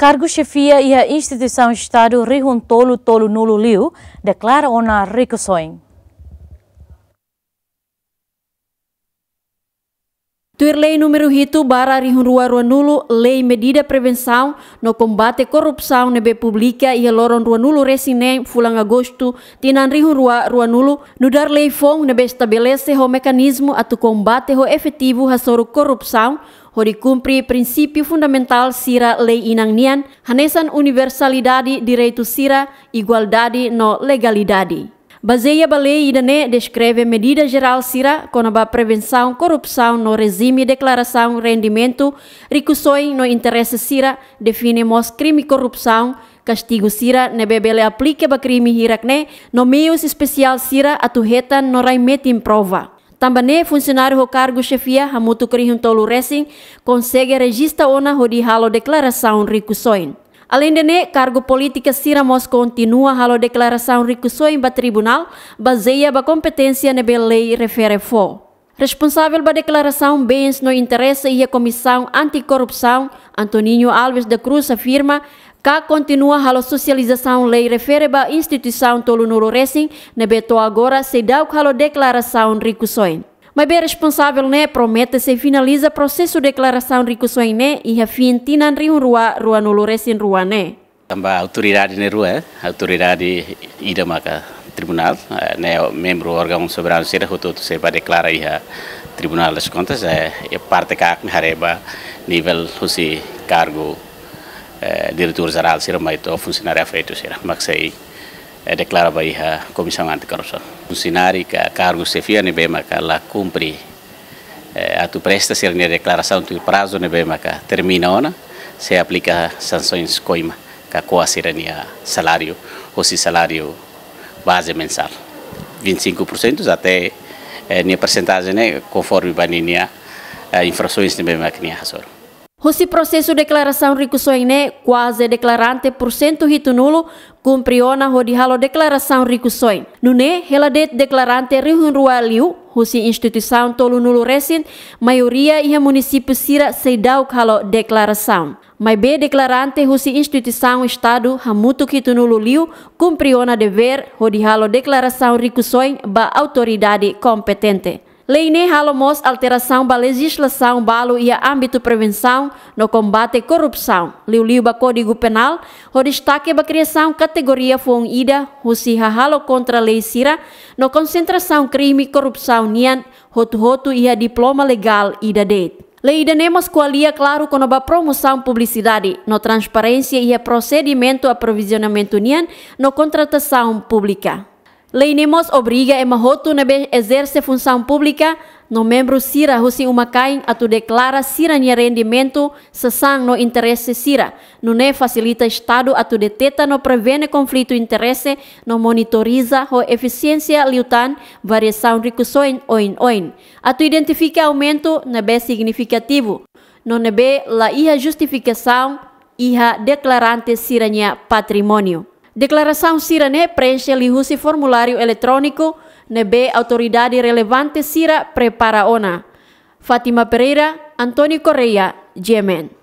Cargo-chefia e a instituição Estado Rihuntolo Tolo Nulo Liu declara na recursão. Tuir lei número hito barra rihunrua ruanulo lei medida prevenção no combate corrupção na República e e loron ruanulo resinem fulang agosto tinan rihunrua ruanulo no dar lei fong na estabelece o mecanismo atu combate o efetivo hasoro corrupção hori kumpri princípio fundamental sira lei inang nian, hanesan universalidade direito sira, igualdade no legalidade. Baseia a lei idane descreve medida geral sira conaba prevenção corrupção no regime declaração rendimento, recursões no interesse sira, define mos crime corrupção, castigo sira nebebele aplica ba crime hirakne, no meios especial sira aturreta no raimetim prova também funcionário do cargo chefia Hamutu Krihuntolu Racing consegue regista ona hodi halo declaração rico soin. Além de ne, né, cargo política Siramos continua halo declaração rico soin ba tribunal baseia ba competência nebe lei refere fo. Responsável da declaração bens no interesse e a Comissão Anticorrupção, Antoninho Alves da Cruz afirma Cá continua a socialização lei refereba instituição tolo nuro recém, nebeto agora se dá o halo declaração rico soin. Mas bem responsável né promete se finaliza processo de declaração rico soin né e a fim tinan rio rua rua nuro racing rua né. Também autoridade né rua, autoridade ida maka tribunal, né membro órgão soberano será rototo se para declarar a tribunal das contas é parte que a nível hoje cargo eh, diretor-geral Siramayto, funcionário feito Siramaxei, é eh, declara a Comissão Anticorrupção. Funcionário que a cargo fia ne bema que la cumpre eh, a tu presta ser ne declaração tu prazo ne bema que termina ona, se aplica sanções coima, que coa sirania salário ou se salário base mensal. 25% até a ne percentagem conforme a infrações ne bema que ne Rossi processo declaração rico soine, quase declarante por cento rito nulo, cumpriona rodihalo declaração rico soin. Nune, reladet declarante rihunrua liu, Rossi instituição tolu nulo recent, maioria e município sira seidau halo declaração. Mas be declarante Rossi instituição estado hamutu rito nulo liu, cumpriona dever rodihalo declaração rico soin ba autoridade competente. Lei nem halomos alteração ba legislação balo e âmbito prevenção no combate à corrupção. Liu liu ba Código Penal, o destaque ba criação categoria foi ida, o halo contra a lei sira, no concentração crime corrupção nian, roto roto e a diploma legal ida date. Lei Danemos qualia claro com a promoção publicidade, no transparência e a procedimento aprovisionamento nian, no contratação pública. Lei Nemos obriga a Mahoto nebe exerce função pública no membro Sira husin umakain atu declara Sira nia rendimento sesang no interesse Sira, no ne facilita Estado atu deteta no prevene conflito interesse no monitoriza ho eficiência liutan variação ricusoin oin oin. Atu identifica aumento nebe significativo, no nebe la iha justificação iha declarante Sira nia patrimônio. Declaração Cira ne preenche lihusi formulário eletrônico B autoridade relevante Cira prepara ona. Fátima Pereira, Antônio Correia, Yemen.